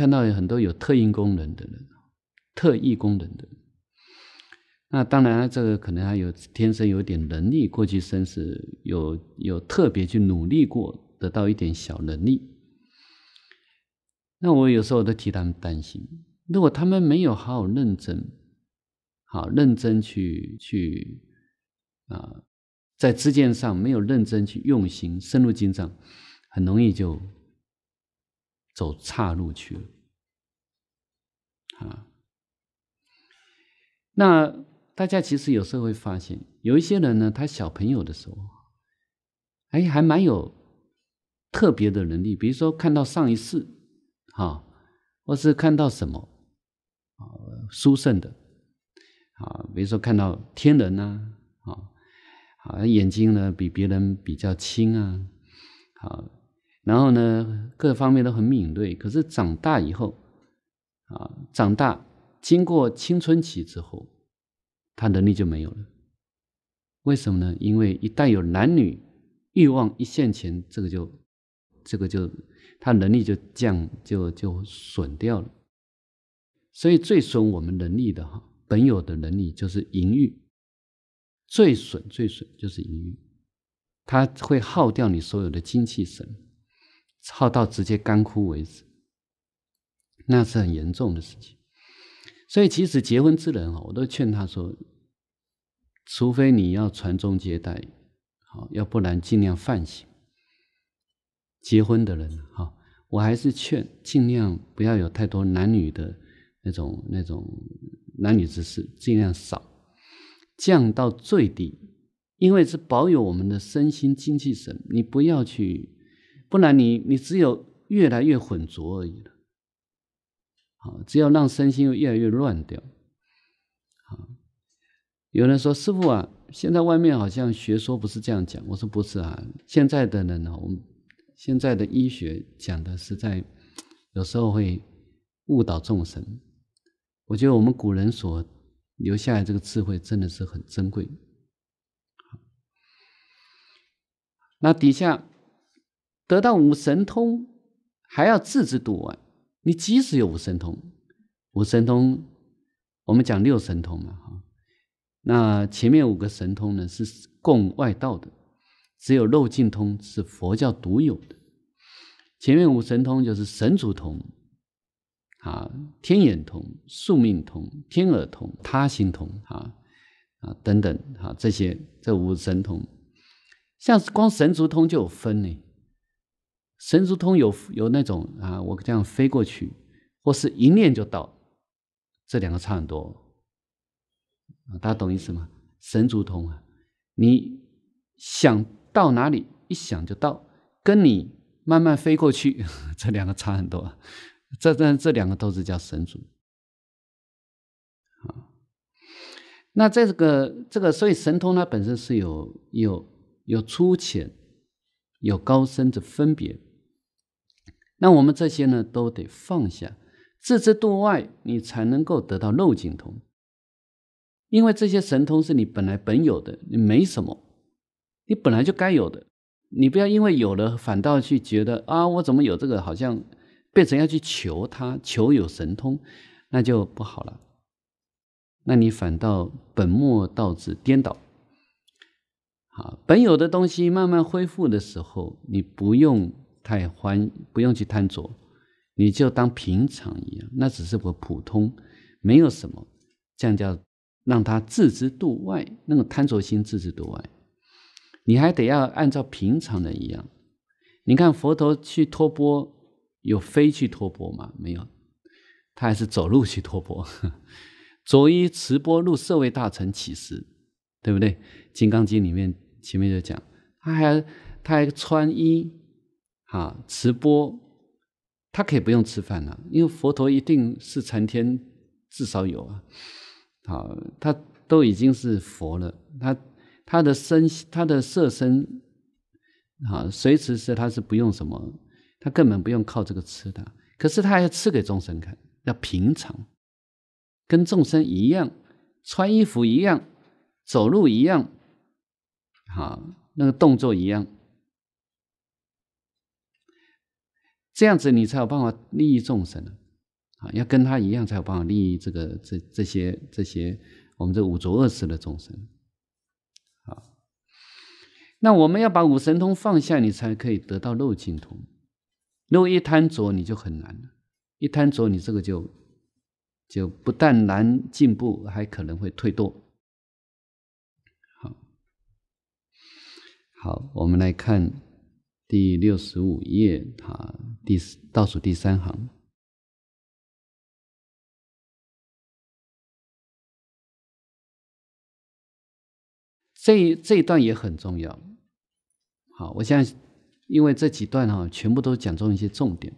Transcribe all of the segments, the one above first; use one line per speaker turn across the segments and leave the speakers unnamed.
看到有很多有特异功能的人，特异功能的，那当然这个可能还有天生有点能力，过去生时有有特别去努力过，得到一点小能力。那我有时候都替他们担心，如果他们没有好好认真，好认真去去啊，在知见上没有认真去用心深入精藏，很容易就走岔路去了。啊，那大家其实有时候会发现，有一些人呢，他小朋友的时候，哎，还蛮有特别的能力，比如说看到上一世，哈，或是看到什么啊，书圣的，啊，比如说看到天人啊，啊，啊眼睛呢比别人比较清啊，好，然后呢各方面都很敏锐，可是长大以后。啊，长大经过青春期之后，他能力就没有了。为什么呢？因为一旦有男女欲望一现前，这个就，这个就，他能力就降，就就损掉了。所以最损我们能力的哈，本有的能力就是淫欲，最损最损就是淫欲，它会耗掉你所有的精气神，耗到直接干枯为止。那是很严重的事情，所以其实结婚之人哦，我都劝他说：，除非你要传宗接代，好，要不然尽量放行。结婚的人哈，我还是劝尽量不要有太多男女的那种、那种男女之事，尽量少，降到最低，因为是保有我们的身心精气神，你不要去，不然你你只有越来越混浊而已了。好，只要让身心越来越乱掉。好，有人说：“师傅啊，现在外面好像学说不是这样讲。”我说：“不是啊，现在的人呢，我们现在的医学讲的是在有时候会误导众生。我觉得我们古人所留下来这个智慧真的是很珍贵。那底下得到五神通，还要自知度外。”你即使有五神通，五神通，我们讲六神通嘛，哈，那前面五个神通呢是共外道的，只有肉净通是佛教独有的。前面五神通就是神足通，啊，天眼通、宿命通、天耳通、他心通，啊啊等等，啊，这些这五神通，像光神足通就有分呢。神足通有有那种啊，我这样飞过去，或是一念就到，这两个差很多啊，大家懂意思吗？神足通啊，你想到哪里一想就到，跟你慢慢飞过去，这两个差很多啊，这这这两个都是叫神足啊。那在这个这个，所以神通它本身是有有有粗浅、有高深的分别。那我们这些呢，都得放下，置之度外，你才能够得到漏尽通。因为这些神通是你本来本有的，你没什么，你本来就该有的，你不要因为有了，反倒去觉得啊，我怎么有这个，好像变成要去求他，求有神通，那就不好了。那你反倒本末倒置，颠倒。好，本有的东西慢慢恢复的时候，你不用。太欢，不用去贪着，你就当平常一样，那只是个普通，没有什么，这样叫让他置之度外，那种贪着心置之度外，你还得要按照平常的一样。你看佛陀去托钵，有飞去托钵吗？没有，他还是走路去托钵。着衣持钵入舍卫大城起时，对不对？《金刚经》里面前面就讲，他还他还穿衣。啊，慈波，他可以不用吃饭了，因为佛陀一定是成天至少有啊，好，他都已经是佛了，他他的身他的色身啊，随时是他是不用什么，他根本不用靠这个吃的，可是他要赐给众生看，要平常，跟众生一样，穿衣服一样，走路一样，好，那个动作一样。这样子你才有办法利益众生啊，要跟他一样才有办法利益这个这这些这些我们这五浊恶世的众生，啊，那我们要把五神通放下，你才可以得到六神通。果一贪着你就很难了，一贪着你这个就就不但难进步，还可能会退堕。好，好，我们来看。第六十五页，哈，第倒数第三行，这这一段也很重要。好，我信，因为这几段哈，全部都讲中一些重点。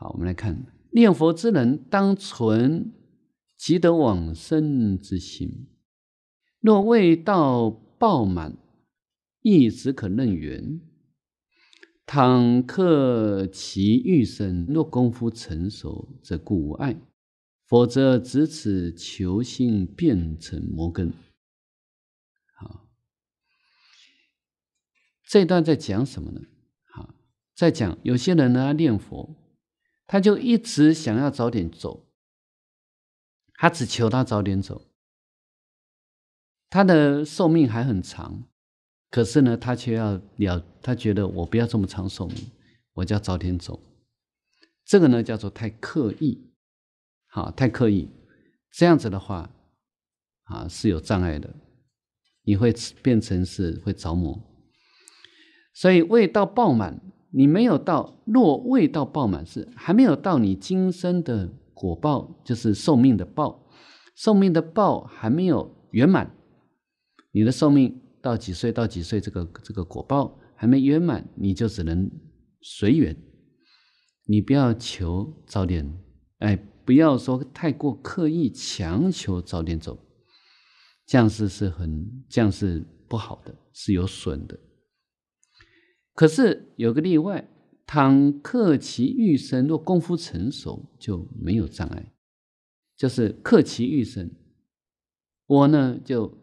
好，我们来看，念佛之人当存积得往生之心，若未到报满，亦只可任缘。倘克其欲生，若功夫成熟，则故无碍；否则，只此求心，变成魔根。好，这段在讲什么呢？好，在讲有些人呢，念佛，他就一直想要早点走，他只求他早点走，他的寿命还很长。可是呢，他却要了，他觉得我不要这么长寿命，我要早点走。这个呢叫做太刻意，好，太刻意，这样子的话啊是有障碍的，你会变成是会着魔。所以味道爆满，你没有到若味道爆满是还没有到你今生的果报，就是寿命的报，寿命的报还没有圆满，你的寿命。到几岁到几岁，这个这个果报还没圆满，你就只能随缘，你不要求早点，哎，不要说太过刻意强求早点走，这样是是很这样是不好的，是有损的。可是有个例外，倘克其欲生，若功夫成熟，就没有障碍，就是克其欲生，我呢就。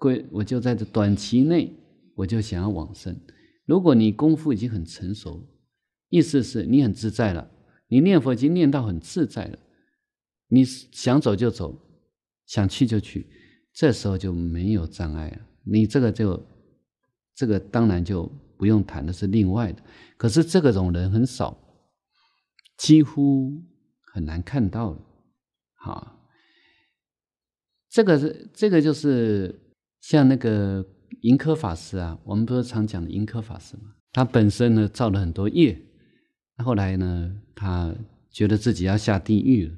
归我就在这短期内，我就想要往生。如果你功夫已经很成熟，意思是你很自在了，你念佛已经念到很自在了，你想走就走，想去就去，这时候就没有障碍了。你这个就这个当然就不用谈，的是另外的。可是这种人很少，几乎很难看到了。好，这个是这个就是。像那个盈科法师啊，我们不是常讲的盈科法师嘛？他本身呢造了很多业，后来呢，他觉得自己要下地狱了，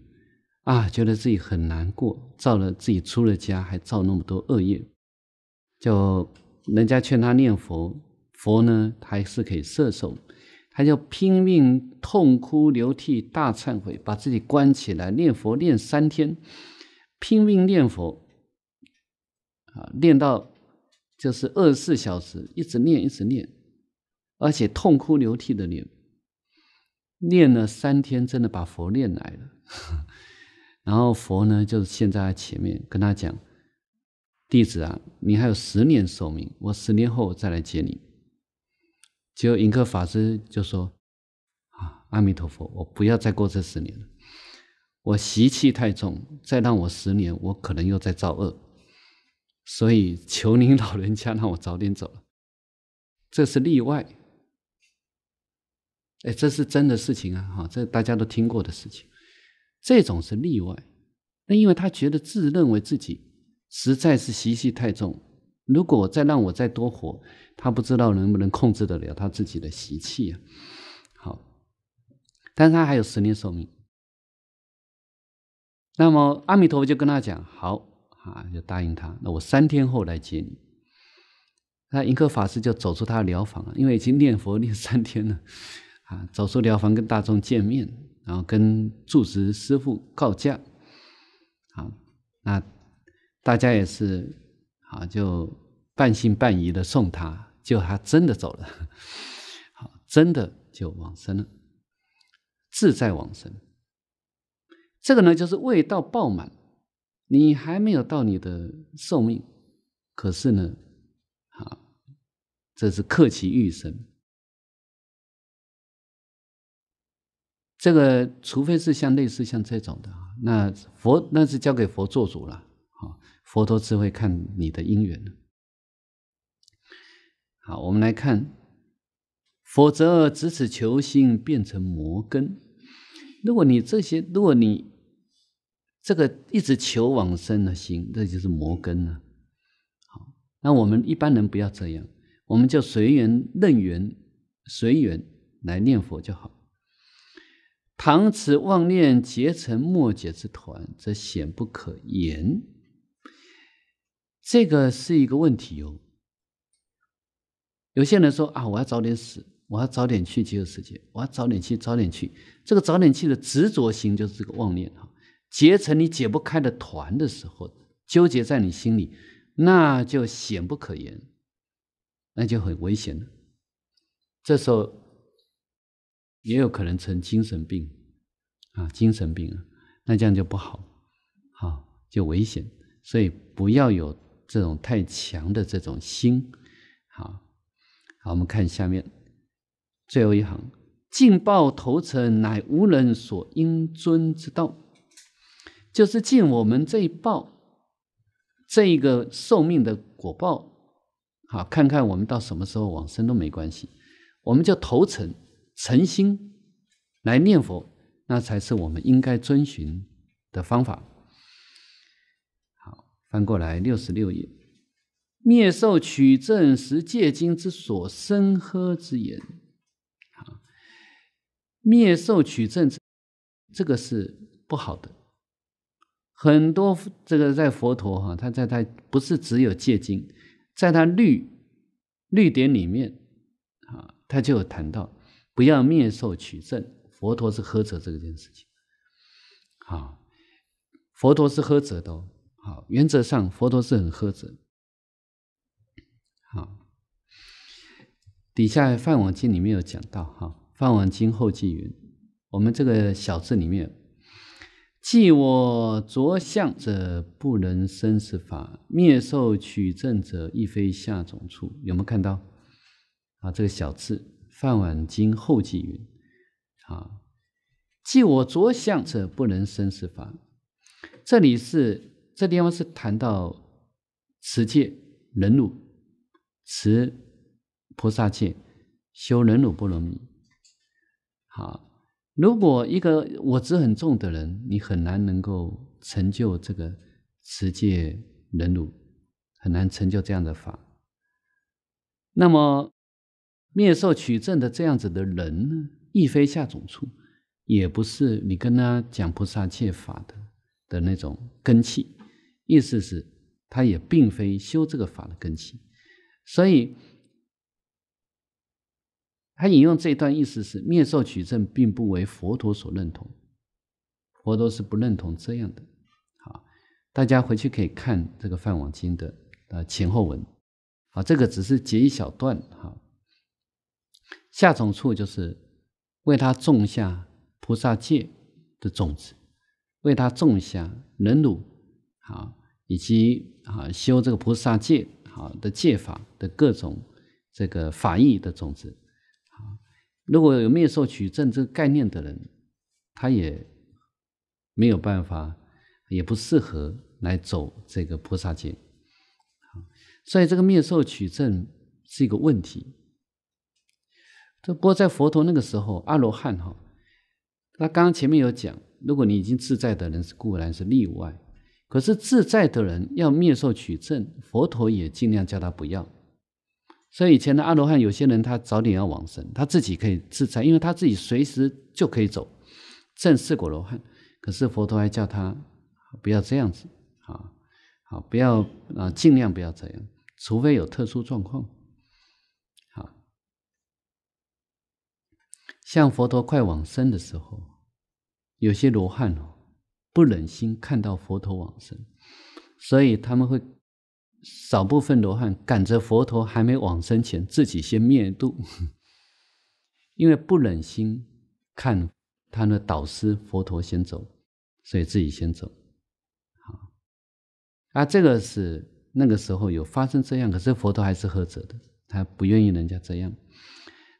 啊，觉得自己很难过，造了自己出了家还造那么多恶业，就人家劝他念佛，佛呢他还是可以射受，他就拼命痛哭流涕，大忏悔，把自己关起来念佛念三天，拼命念佛。啊，练到就是二十四小时一直练，一直练，而且痛哭流涕的练，练了三天，真的把佛练来了。然后佛呢，就是现在前面跟他讲，弟子啊，你还有十年寿命，我十年后再来接你。就果迎客法师就说，啊，阿弥陀佛，我不要再过这十年了，我习气太重，再让我十年，我可能又在造恶。所以求您老人家让我早点走了，这是例外，哎，这是真的事情啊！哈，这大家都听过的事情，这种是例外。那因为他觉得自认为自己实在是习气太重，如果再让我再多活，他不知道能不能控制得了他自己的习气呀。好，但是他还有十年寿命。那么阿弥陀佛就跟他讲：好。啊，就答应他，那我三天后来接你。那银科法师就走出他的疗房了，因为已经念佛 念三天了，啊，走出疗房跟大众见面，然后跟住持师傅告假。好，那大家也是啊，就半信半疑的送他，结果他真的走了，好，真的就往生了，自在往生。这个呢，就是味道爆满。你还没有到你的寿命，可是呢，啊，这是克其欲生。这个除非是像类似像这种的，那佛那是交给佛做主了。啊，佛陀只会看你的因缘。好，我们来看，否则执此求心变成魔根。如果你这些，如果你。这个一直求往生的心，这就是摩根啊。好，那我们一般人不要这样，我们就随缘任缘随缘来念佛就好。唐此妄念结成末解之团，则显不可言。这个是一个问题哟。有些人说啊，我要早点死，我要早点去，极乐世界，我要早点去，早点去。这个早点去的执着心，就是这个妄念哈。结成你解不开的团的时候，纠结在你心里，那就险不可言，那就很危险了。这时候也有可能成精神病啊，精神病啊，那这样就不好，好，就危险。所以不要有这种太强的这种心，好，好，我们看下面最后一行：尽报头诚，乃无人所应尊之道。就是尽我们这一报，这一个寿命的果报，好，看看我们到什么时候往生都没关系。我们就投诚、诚心来念佛，那才是我们应该遵循的方法。好，翻过来六十六页，灭受取证时戒经之所生呵之言，好，灭受取证，这个是不好的。很多这个在佛陀哈，他在他不是只有戒经，在他律律典里面啊，他就有谈到不要灭受取证，佛陀是呵责这件事情。啊，佛陀是呵责的，好，原则上佛陀是很呵责。好，底下《梵网经》里面有讲到，哈，《梵网经》后记云，我们这个小字里面。即我着相者，不能生是法；灭受取正者，亦非下种处。有没有看到？啊，这个小字《饭碗经》后记云：“啊，即我着相者，不能生是法。”这里是这地方是谈到持戒忍辱持菩萨戒，修忍辱不罗蜜。好。如果一个我执很重的人，你很难能够成就这个持戒忍辱，很难成就这样的法。那么灭受取正的这样子的人呢，亦非下种处，也不是你跟他讲菩萨戒法的的那种根器，意思是他也并非修这个法的根器，所以。他引用这一段意思是：面授取证并不为佛陀所认同，佛陀是不认同这样的。好，大家回去可以看这个《梵网经》的呃前后文。好，这个只是截一小段哈。下种处就是为他种下菩萨戒的种子，为他种下忍辱好，以及啊修这个菩萨戒好的戒法的各种这个法义的种子。如果有灭受取证这个概念的人，他也没有办法，也不适合来走这个菩萨阶。所以这个灭受取证是一个问题。这不过在佛陀那个时候，阿罗汉哈，他刚刚前面有讲，如果你已经自在的人是固然是例外，可是自在的人要灭受取证，佛陀也尽量叫他不要。所以以前的阿罗汉，有些人他早点要往生，他自己可以自在，因为他自己随时就可以走，正四果罗汉。可是佛陀还叫他不要这样子，啊，好，不要啊，尽量不要这样，除非有特殊状况。好，像佛陀快往生的时候，有些罗汉哦，不忍心看到佛陀往生，所以他们会。少部分罗汉赶着佛陀还没往生前，自己先灭度，因为不忍心看他的导师佛陀先走，所以自己先走。啊，这个是那个时候有发生这样，可是佛陀还是喝着的，他不愿意人家这样。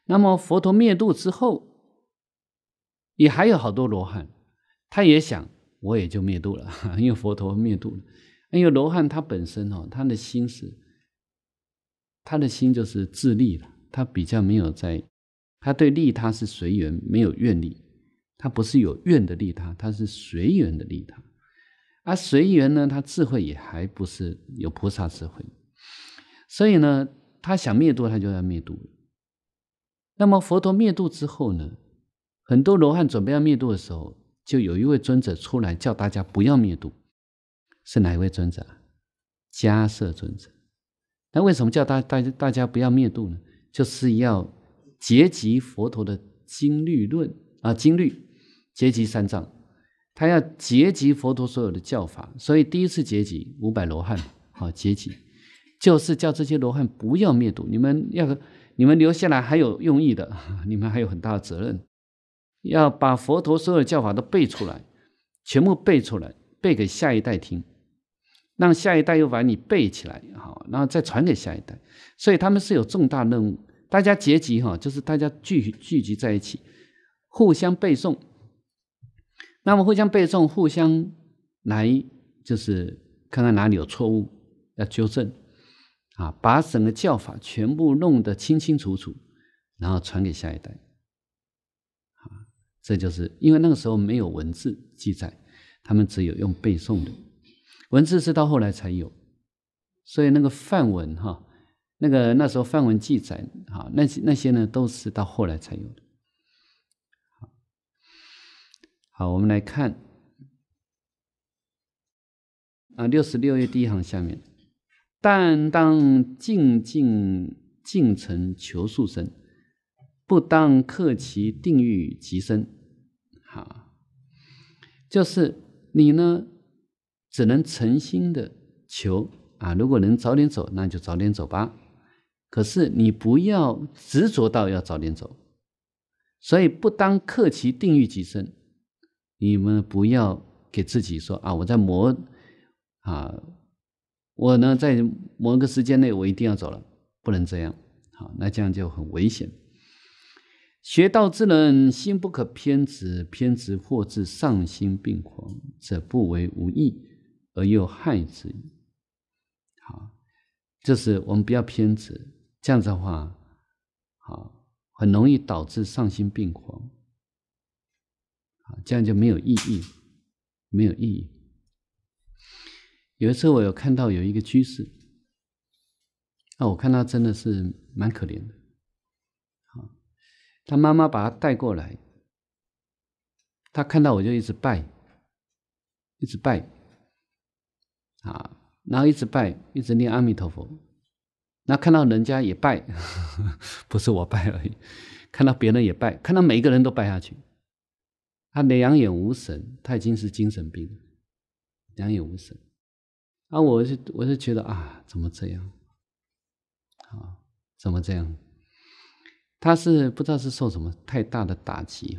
那么佛陀灭度之后，也还有好多罗汉，他也想我也就灭度了，因为佛陀灭度了。因为罗汉他本身哦，他的心是，他的心就是自利了，他比较没有在，他对利他是随缘，没有愿力，他不是有愿的利他，他是随缘的利他，而随缘呢，他智慧也还不是有菩萨智慧，所以呢，他想灭度他就要灭度那么佛陀灭度之后呢，很多罗汉准备要灭度的时候，就有一位尊者出来叫大家不要灭度。是哪一位尊者？迦摄尊者。那为什么叫大大大家不要灭度呢？就是要结集佛陀的经律论啊，经律结集三藏，他要结集佛陀所有的教法。所以第一次结集五百罗汉，好结集，就是叫这些罗汉不要灭度，你们要你们留下来还有用意的，你们还有很大的责任，要把佛陀所有的教法都背出来，全部背出来，背给下一代听。让下一代又把你背起来，好，然后再传给下一代，所以他们是有重大任务。大家结集，哈，就是大家聚聚集在一起，互相背诵，那么互相背诵，互相来就是看看哪里有错误要纠正，啊，把整个教法全部弄得清清楚楚，然后传给下一代，啊，这就是因为那个时候没有文字记载，他们只有用背诵的。文字是到后来才有，所以那个范文哈，那个那时候范文记载啊，那些那些呢都是到后来才有的。好，我们来看啊，六十六页第一行下面，但当静静静存求速生，不当克其定欲极深，好，就是你呢。只能诚心的求啊！如果能早点走，那就早点走吧。可是你不要执着到要早点走，所以不当客其定欲己身。你们不要给自己说啊！我在磨啊，我呢在某个时间内我一定要走了，不能这样。好，那这样就很危险。学道之人心不可偏执，偏执或至丧心病狂，则不为无益。而又害之，好，这是我们不要偏执。这样子的话，好，很容易导致丧心病狂，好，这样就没有意义，没有意义。有一次，我有看到有一个居士，那我看他真的是蛮可怜的，好，他妈妈把他带过来，他看到我就一直拜，一直拜。啊，然后一直拜，一直念阿弥陀佛。那看到人家也拜，不是我拜而已，看到别人也拜，看到每个人都拜下去，他两眼无神，他已经是精神病了，两眼无神。啊，我是，我是觉得啊，怎么这样？啊，怎么这样？他是不知道是受什么太大的打击，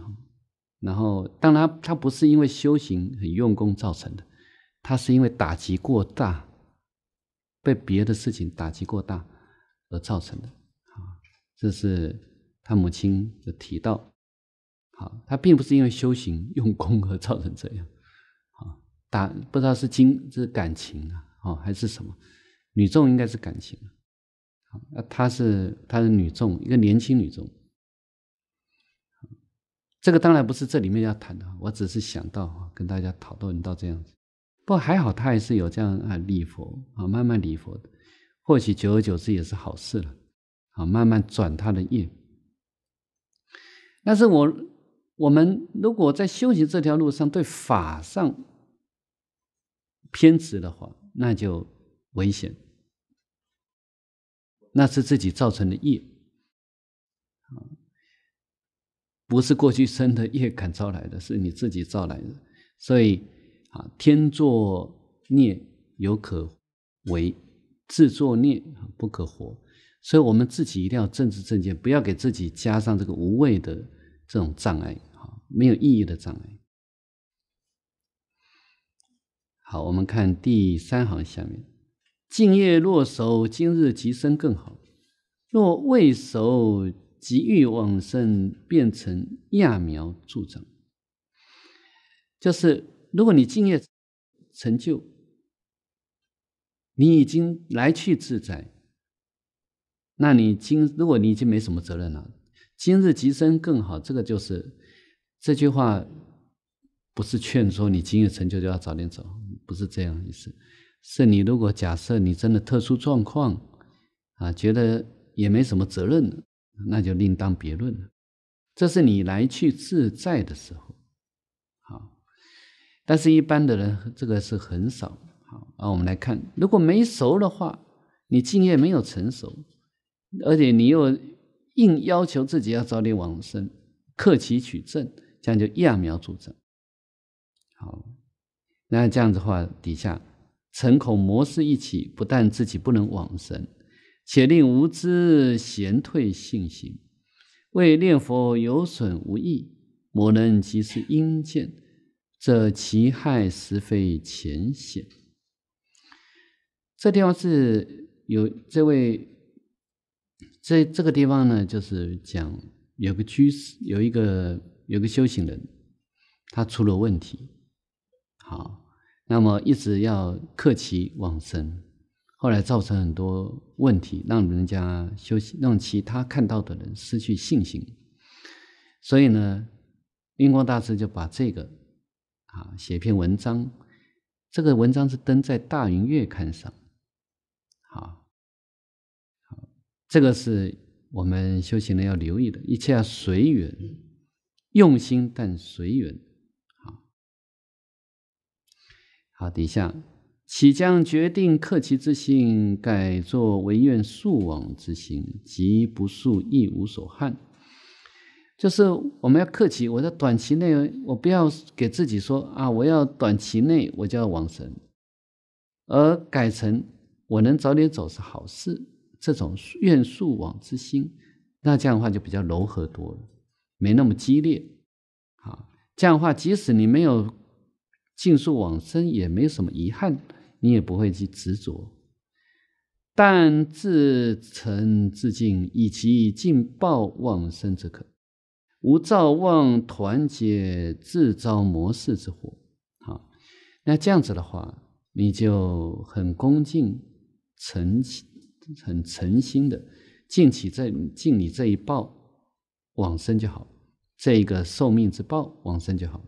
然后当然他不是因为修行很用功造成的。他是因为打击过大，被别的事情打击过大而造成的，啊。这是他母亲的提到。好，他并不是因为修行用功而造成这样。啊，打不知道是经是感情啊，哦还是什么？女众应该是感情。好，那她是她是女众，一个年轻女众。这个当然不是这里面要谈的，我只是想到跟大家讨论到这样子。不还好，他还是有这样啊礼佛啊，慢慢礼佛的，或许久而久之也是好事了，啊，慢慢转他的业。但是我我们如果在修行这条路上对法上偏执的话，那就危险，那是自己造成的业，啊，不是过去生的业感招来的，是你自己招来的，所以。啊，天作孽犹可为，自作孽不可活，所以我们自己一定要正直正见，不要给自己加上这个无谓的这种障碍，啊，没有意义的障碍。好，我们看第三行下面，敬夜若守，今日吉生更好；若未守，吉欲往生，变成揠苗助长，就是。如果你今夜成就，你已经来去自在，那你今如果你已经没什么责任了，今日即生更好。这个就是这句话，不是劝说你今日成就就要早点走，不是这样意思。是你如果假设你真的特殊状况啊，觉得也没什么责任，那就另当别论了。这是你来去自在的时候。但是，一般的人，这个是很少。好，那我们来看，如果没熟的话，你静业没有成熟，而且你又硬要求自己要早点往生，克其取证，这样就揠苗助长。好，那这样子的话，底下诚恐魔事一起，不但自己不能往生，且令无知贤退信心，为念佛有损无益。魔人即是阴见。这其害实非浅显。这地方是有这位这这个地方呢，就是讲有个居士，有一个有个修行人，他出了问题，好，那么一直要克其往生，后来造成很多问题，让人家修行，让其他看到的人失去信心。所以呢，印光大师就把这个。啊，写篇文章，这个文章是登在《大云月刊》上。好，好，这个是我们修行人要留意的，一切要随缘，用心但随缘。好，好，底下，岂将决定克其之心，改作唯愿速往之心，即不速亦无所憾。就是我们要客气。我在短期内，我不要给自己说啊，我要短期内我就要往生，而改成我能早点走是好事。这种愿速往之心，那这样的话就比较柔和多了，没那么激烈。啊，这样的话，即使你没有尽速往生，也没什么遗憾，你也不会去执着。但至诚至敬，以其尽报往生之可。无造妄团结，自招魔事之祸。好，那这样子的话，你就很恭敬、诚、很诚心的尽起这尽你这一报往生就好，这个寿命之报往生就好。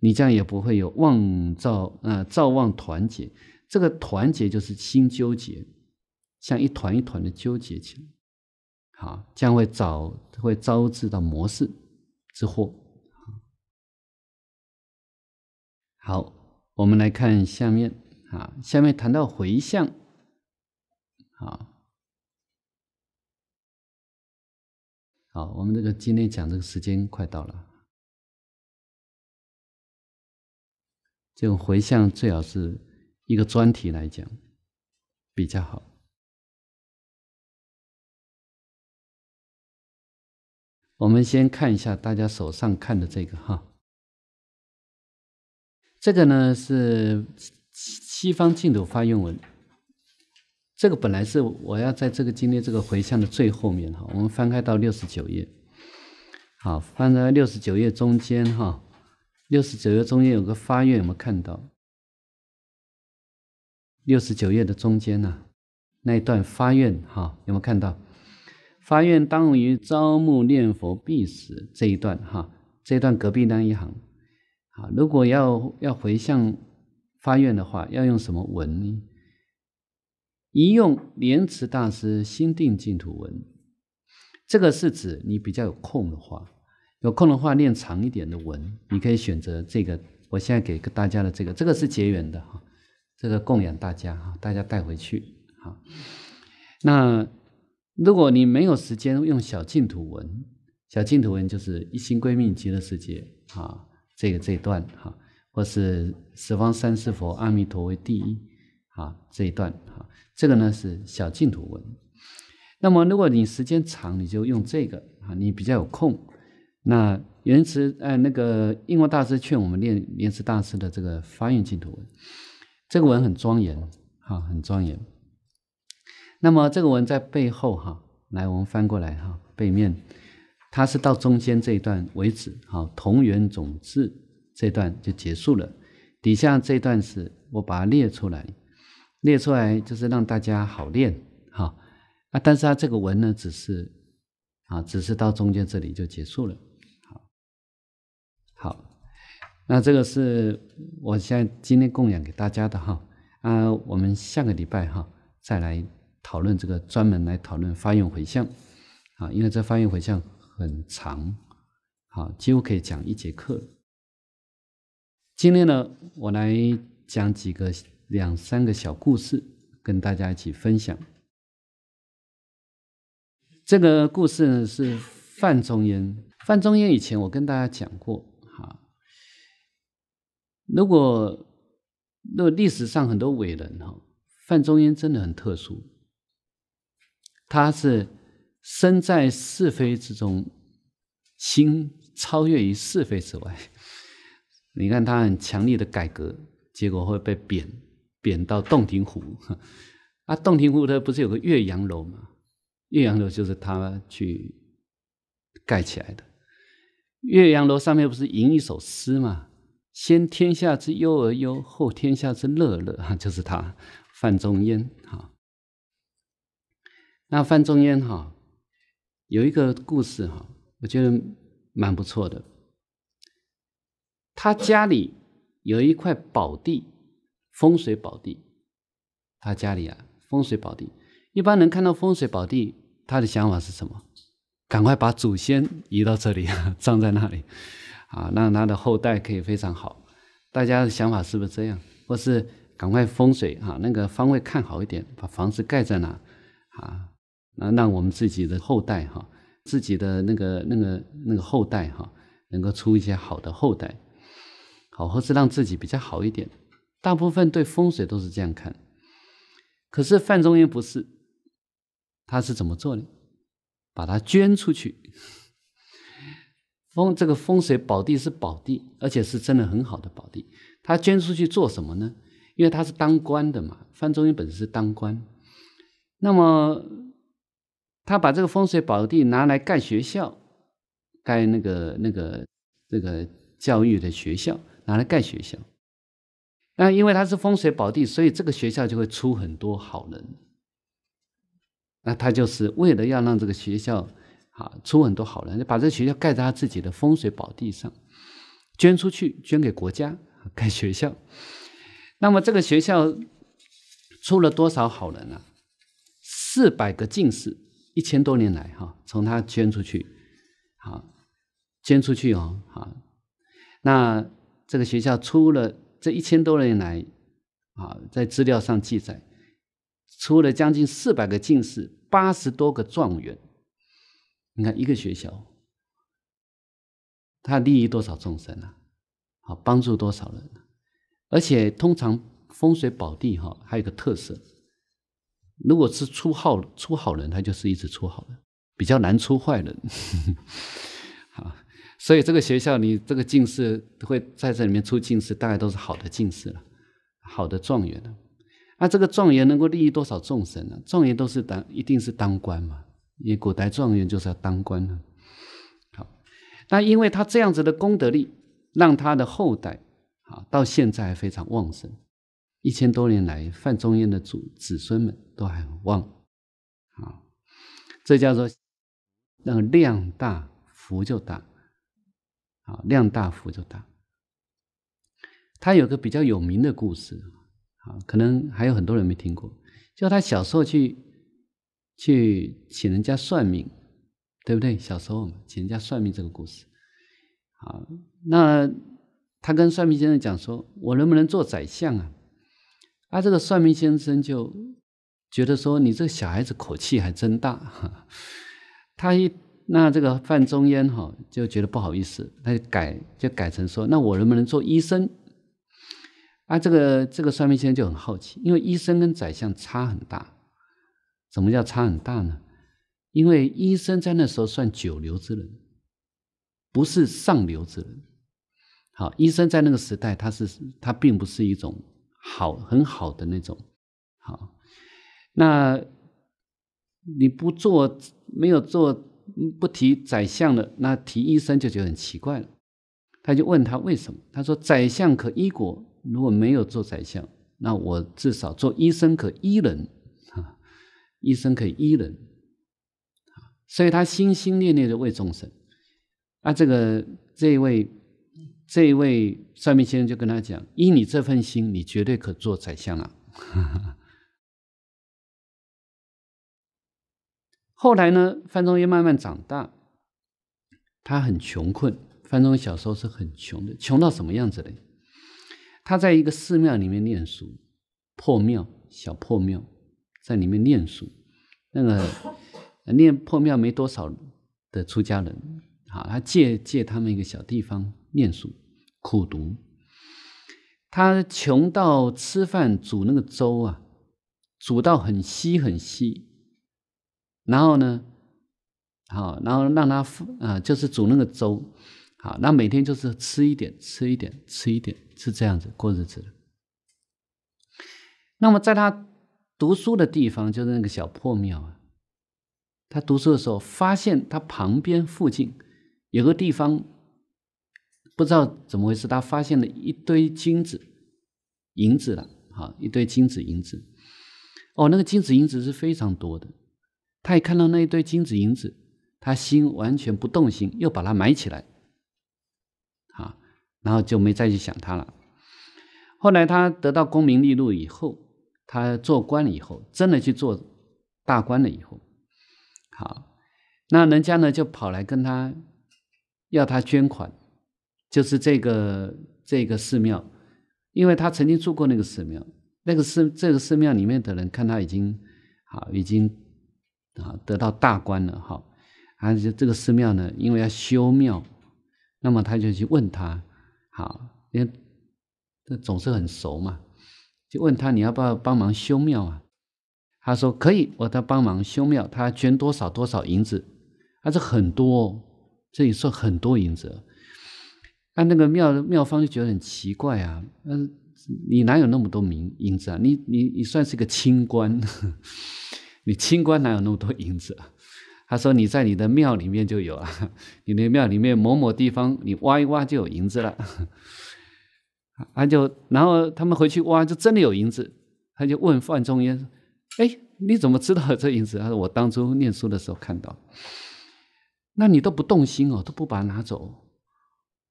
你这样也不会有妄造啊，造妄团结，这个团结就是心纠结，像一团一团的纠结起来。啊，将会遭会招致到模式之祸。好，我们来看下面啊，下面谈到回向。好，好，我们这个今天讲这个时间快到了，这个回向最好是一个专题来讲比较好。我们先看一下大家手上看的这个哈，这个呢是西方净土发愿文。这个本来是我要在这个今天这个回向的最后面哈，我们翻开到六十九页，好，翻开六十九页中间哈，六十九页中间有个发愿，有没有看到？六十九页的中间呐，那一段发愿哈，有没有看到？发愿当于朝暮念佛必死这一段哈，这一段隔壁那一行，好，如果要要回向发愿的话，要用什么文呢？宜用莲池大师《心定净土文》，这个是指你比较有空的话，有空的话念长一点的文，你可以选择这个。我现在给大家的这个，这个是结缘的哈，这个供养大家哈，大家带回去哈。那。如果你没有时间用小净土文，小净土文就是一心归命极乐世界啊，这个这一段哈，或是十方三世佛阿弥陀为第一啊，这一段哈，这个呢是小净土文。那么如果你时间长，你就用这个啊，你比较有空。那原词，呃那个英国大师劝我们念莲池大师的这个发愿净土文，这个文很庄严哈，很庄严。那么这个文在背后哈，来我们翻过来哈，背面它是到中间这一段为止，好，同源种质这段就结束了。底下这段是我把它列出来，列出来就是让大家好练哈。啊，但是它这个文呢，只是啊，只是到中间这里就结束了。好，好，那这个是我现在今天供养给大家的哈。啊，我们下个礼拜哈再来。讨论这个专门来讨论发愿回向，啊，因为这发愿回向很长，啊，几乎可以讲一节课。今天呢，我来讲几个两三个小故事，跟大家一起分享。这个故事呢是范仲淹。范仲淹以前我跟大家讲过，哈。如果那历史上很多伟人哈，范仲淹真的很特殊。他是身在是非之中，心超越于是非之外。你看他很强力的改革，结果会被贬，贬到洞庭湖。啊，洞庭湖它不是有个岳阳楼嘛？岳阳楼就是他去盖起来的。岳阳楼上面不是吟一首诗嘛？先天下之忧而忧，后天下之乐而乐，哈，就是他范仲淹，哈。那范仲淹哈，有一个故事哈，我觉得蛮不错的。他家里有一块宝地，风水宝地。他家里啊，风水宝地。一般能看到风水宝地，他的想法是什么？赶快把祖先移到这里，葬在那里，啊，让他的后代可以非常好。大家的想法是不是这样？或是赶快风水哈，那个方位看好一点，把房子盖在哪，啊？那让我们自己的后代哈，自己的那个那个那个后代哈，能够出一些好的后代，好或是让自己比较好一点。大部分对风水都是这样看，可是范仲淹不是，他是怎么做呢？把他捐出去。风这个风水宝地是宝地，而且是真的很好的宝地。他捐出去做什么呢？因为他是当官的嘛，范仲淹本身是当官，那么。他把这个风水宝地拿来盖学校，盖那个那个这个教育的学校，拿来盖学校。那因为他是风水宝地，所以这个学校就会出很多好人。那他就是为了要让这个学校啊出很多好人，就把这学校盖在他自己的风水宝地上，捐出去，捐给国家盖学校。那么这个学校出了多少好人啊？四百个进士。一千多年来，哈，从他捐出去，好，捐出去哦，好，那这个学校出了这一千多年来，啊，在资料上记载，出了将近四百个进士，八十多个状元。你看一个学校，他利益多少众生啊？好，帮助多少人？而且通常风水宝地，哈，还有个特色。如果是出好出好人，他就是一直出好人，比较难出坏人。啊，所以这个学校，你这个进士会在这里面出进士，大概都是好的进士了，好的状元了。那这个状元能够利益多少众生呢？状元都是当，一定是当官嘛，因为古代状元就是要当官的。好，那因为他这样子的功德力，让他的后代，好，到现在还非常旺盛。一千多年来，范仲淹的祖子孙们都还很旺，啊，这叫做那个量大福就大，啊，量大福就大。他有个比较有名的故事，啊，可能还有很多人没听过，就他小时候去去请人家算命，对不对？小时候嘛，请人家算命这个故事，啊，那他跟算命先生讲说：“我能不能做宰相啊？”啊，这个算命先生就觉得说，你这个小孩子口气还真大。他一那这个范仲淹哈，就觉得不好意思，他就改，就改成说，那我能不能做医生？啊，这个这个算命先生就很好奇，因为医生跟宰相差很大。什么叫差很大呢？因为医生在那时候算九流之人，不是上流之人。好，医生在那个时代，他是他并不是一种。好，很好的那种，好。那你不做，没有做，不提宰相了，那提医生就觉得很奇怪了。他就问他为什么？他说：“宰相可医国，如果没有做宰相，那我至少做医生可医人啊。医生可以医人所以他心心念念的为众生。那这个这一位。”这一位算命先生就跟他讲：“依你这份心，你绝对可做宰相了。”后来呢，范仲淹慢慢长大，他很穷困。范仲淹小时候是很穷的，穷到什么样子呢？他在一个寺庙里面念书，破庙，小破庙，在里面念书。那个念破庙没多少的出家人，好，他借借他们一个小地方念书。苦读，他穷到吃饭煮那个粥啊，煮到很稀很稀，然后呢，好，然后让他啊，就是煮那个粥，好，那每天就是吃一点，吃一点，吃一点，是这样子过日子的。那么在他读书的地方，就是那个小破庙啊，他读书的时候发现他旁边附近有个地方。不知道怎么回事，他发现了一堆金子、银子了，哈，一堆金子、银子。哦，那个金子、银子是非常多的。他也看到那一堆金子、银子，他心完全不动心，又把它埋起来，啊，然后就没再去想他了。后来他得到功名利禄以后，他做官了以后，真的去做大官了以后，好，那人家呢就跑来跟他要他捐款。就是这个这个寺庙，因为他曾经住过那个寺庙，那个寺这个寺庙里面的人看他已经，好已经啊得到大官了哈，而且这个寺庙呢，因为要修庙，那么他就去问他，好，因为总是很熟嘛，就问他你要不要帮忙修庙啊？他说可以，我他帮忙修庙，他捐多少多少银子，那是很多，这里说很多银子。那那个庙庙方就觉得很奇怪啊，嗯，你哪有那么多银银子啊？你你你算是个清官，你清官哪有那么多银子？啊？他说你在你的庙里面就有啊，你的庙里面某某地方你挖一挖就有银子了。他就然后他们回去挖，就真的有银子。他就问范仲淹，哎，你怎么知道这银子？他说我当初念书的时候看到。那你都不动心哦，都不把它拿走。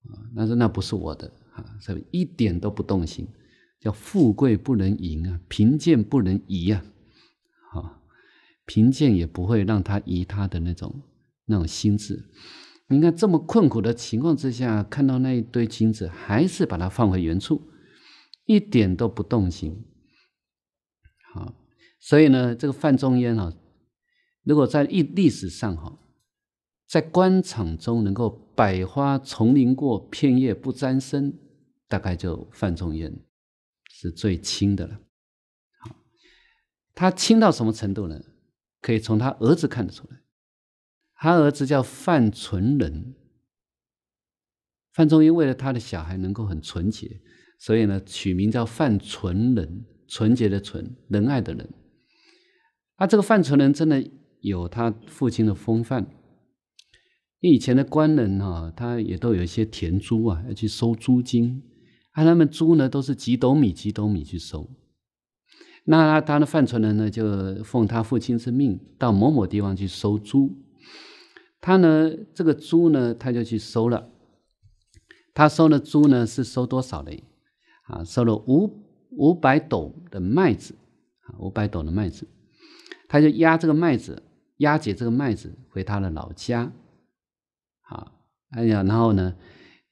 啊，但是那不是我的啊，所以一点都不动心，叫富贵不能淫啊，贫贱不能移啊，啊，贫贱也不会让他移他的那种那种心智。你看这么困苦的情况之下，看到那一堆金子，还是把它放回原处，一点都不动心。好，所以呢，这个范仲淹啊，如果在历历史上哈。在官场中能够百花丛林过，片叶不沾身，大概就范仲淹是最亲的了。好，他亲到什么程度呢？可以从他儿子看得出来。他儿子叫范纯仁，范仲淹为了他的小孩能够很纯洁，所以呢取名叫范纯仁，纯洁的纯，仁爱的仁。啊，这个范纯仁真的有他父亲的风范。因为以前的官人哈，他也都有一些田租啊，要去收租金。啊，他们租呢都是几斗米、几斗米去收。那他的范存仁呢，就奉他父亲之命到某某地方去收租。他呢，这个租呢，他就去收了。他收的租呢是收多少嘞？啊，收了五五百斗的麦子，啊，五百斗的麦子，他就押这个麦子，押解这个麦子回他的老家。啊，哎呀，然后呢，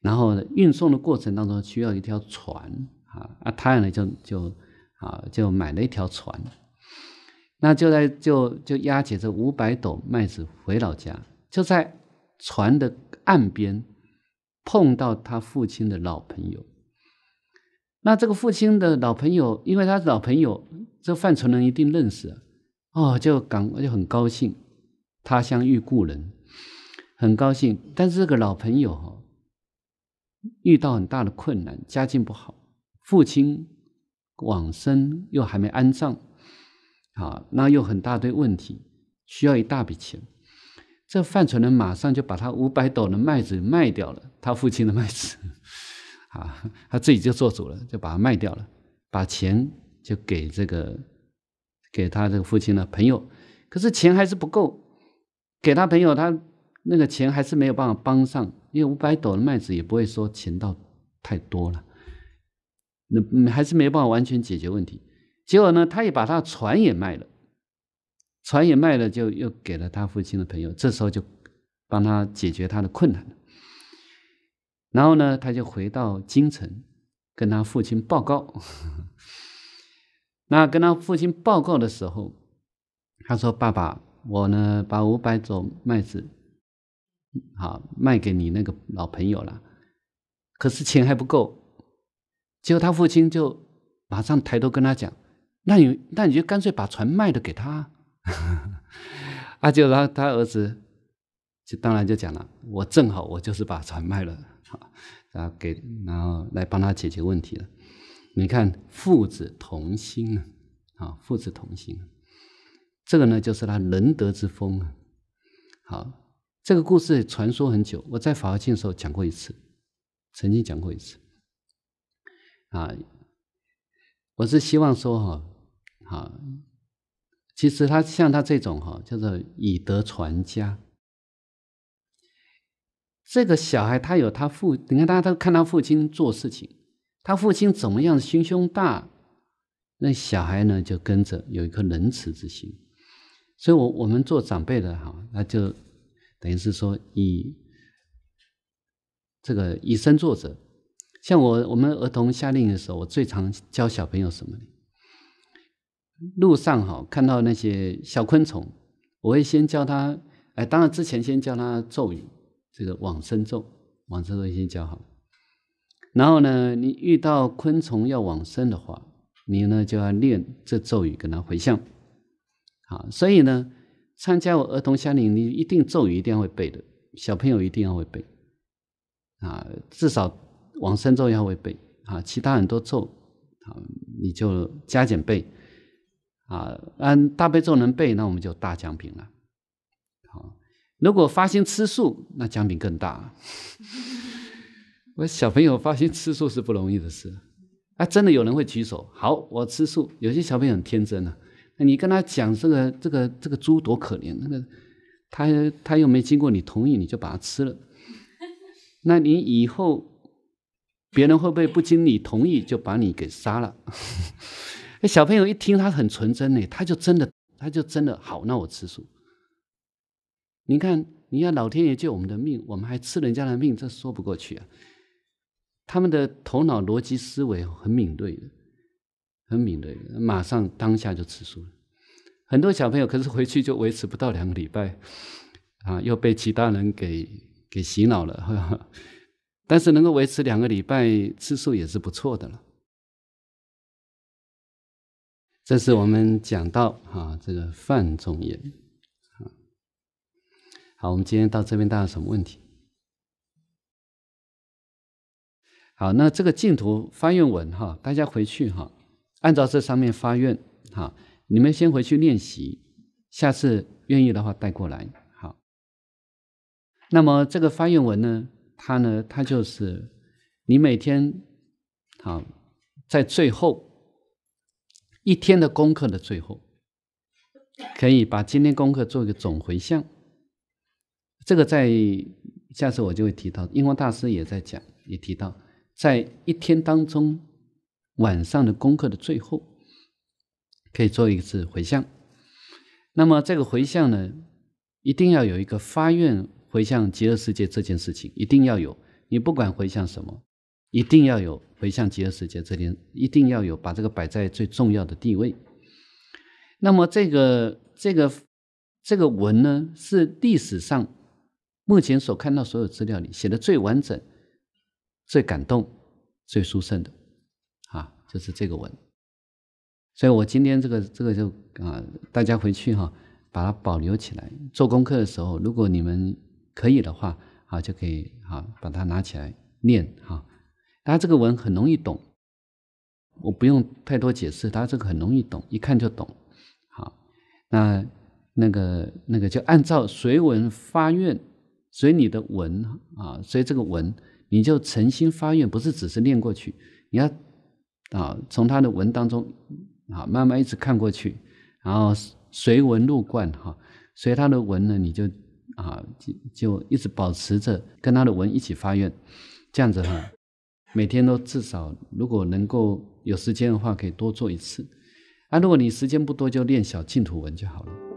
然后呢运送的过程当中需要一条船啊，啊，他呢就就啊就买了一条船，那就在就就押解这五百斗麦子回老家，就在船的岸边碰到他父亲的老朋友，那这个父亲的老朋友，因为他是老朋友这范存仁一定认识啊，哦，就感就很高兴，他乡遇故人。很高兴，但是这个老朋友遇到很大的困难，家境不好，父亲往生又还没安葬，啊，那又很大堆问题，需要一大笔钱。这范纯仁马上就把他五百斗的麦子卖掉了，他父亲的麦子，啊，他自己就做主了，就把它卖掉了，把钱就给这个给他这个父亲的朋友，可是钱还是不够，给他朋友他。那个钱还是没有办法帮上，因为五百斗的麦子也不会说钱到太多了，那还是没办法完全解决问题。结果呢，他也把他的船也卖了，船也卖了，就又给了他父亲的朋友。这时候就帮他解决他的困难然后呢，他就回到京城，跟他父亲报告。那跟他父亲报告的时候，他说：“爸爸，我呢把五百斗麦子。”啊，卖给你那个老朋友了，可是钱还不够。结果他父亲就马上抬头跟他讲：“那你那你就干脆把船卖了给他。”啊，就 他他儿子就当然就讲了：“我正好我就是把船卖了啊，给然后来帮他解决问题了。你看父子同心啊，啊，父子同心，这个呢就是他仁德之风啊，好。”这个故事传说很久，我在法华经的时候讲过一次，曾经讲过一次。啊，我是希望说哈，啊，其实他像他这种哈，叫做以德传家。这个小孩他有他父，你看他他看他父亲做事情，他父亲怎么样心胸大，那小孩呢就跟着有一颗仁慈之心。所以，我我们做长辈的哈，那就。等于是说，以这个以身作则。像我我们儿童夏令营的时候，我最常教小朋友什么呢？路上哈，看到那些小昆虫，我会先教他。哎，当然之前先教他咒语，这个往生咒，往生咒先教好。然后呢，你遇到昆虫要往生的话，你呢就要念这咒语跟他回向。好，所以呢。参加我儿童夏令营，你一定咒语一定要会背的，小朋友一定要会背啊，至少往生咒要会背啊，其他很多咒啊，你就加减背啊，按大悲咒能背，那我们就大奖品了。好，如果发心吃素，那奖品更大。我小朋友发心吃素是不容易的事，啊，真的有人会举手，好，我吃素。有些小朋友很天真啊。你跟他讲这个这个这个猪多可怜，那个他他又没经过你同意，你就把它吃了，那你以后别人会不会不经你同意就把你给杀了？小朋友一听他很纯真呢，他就真的他就真的好，那我吃素。你看，你要老天爷救我们的命，我们还吃人家的命，这说不过去啊。他们的头脑逻辑思维很敏锐的。很敏锐，马上当下就吃素了。很多小朋友可是回去就维持不到两个礼拜，啊，又被其他人给给洗脑了。但是能够维持两个礼拜吃素也是不错的了。这是我们讲到啊，这个范仲淹。好，我们今天到这边，有什么问题？好，那这个净土翻译文哈，大家回去哈。按照这上面发愿，哈，你们先回去练习，下次愿意的话带过来，好。那么这个发愿文呢，它呢，它就是你每天好在最后一天的功课的最后，可以把今天功课做一个总回向。这个在下次我就会提到，英光大师也在讲，也提到在一天当中。晚上的功课的最后，可以做一次回向。那么这个回向呢，一定要有一个发愿回向极乐世界这件事情，一定要有。你不管回向什么，一定要有回向极乐世界这件，一定要有把这个摆在最重要的地位。那么这个这个这个文呢，是历史上目前所看到所有资料里写的最完整、最感动、最殊胜的。就是这个文，所以我今天这个这个就啊，大家回去哈，把它保留起来。做功课的时候，如果你们可以的话，啊，就可以啊，把它拿起来念哈。它这个文很容易懂，我不用太多解释，它这个很容易懂，一看就懂。好，那那个那个就按照随文发愿，随你的文啊，随这个文你就诚心发愿，不是只是念过去，你要。啊，从他的文当中啊，慢慢一直看过去，然后随文入观哈，随他的文呢，你就啊就就一直保持着跟他的文一起发愿，这样子哈，每天都至少，如果能够有时间的话，可以多做一次，啊，如果你时间不多，就练小净土文就好了。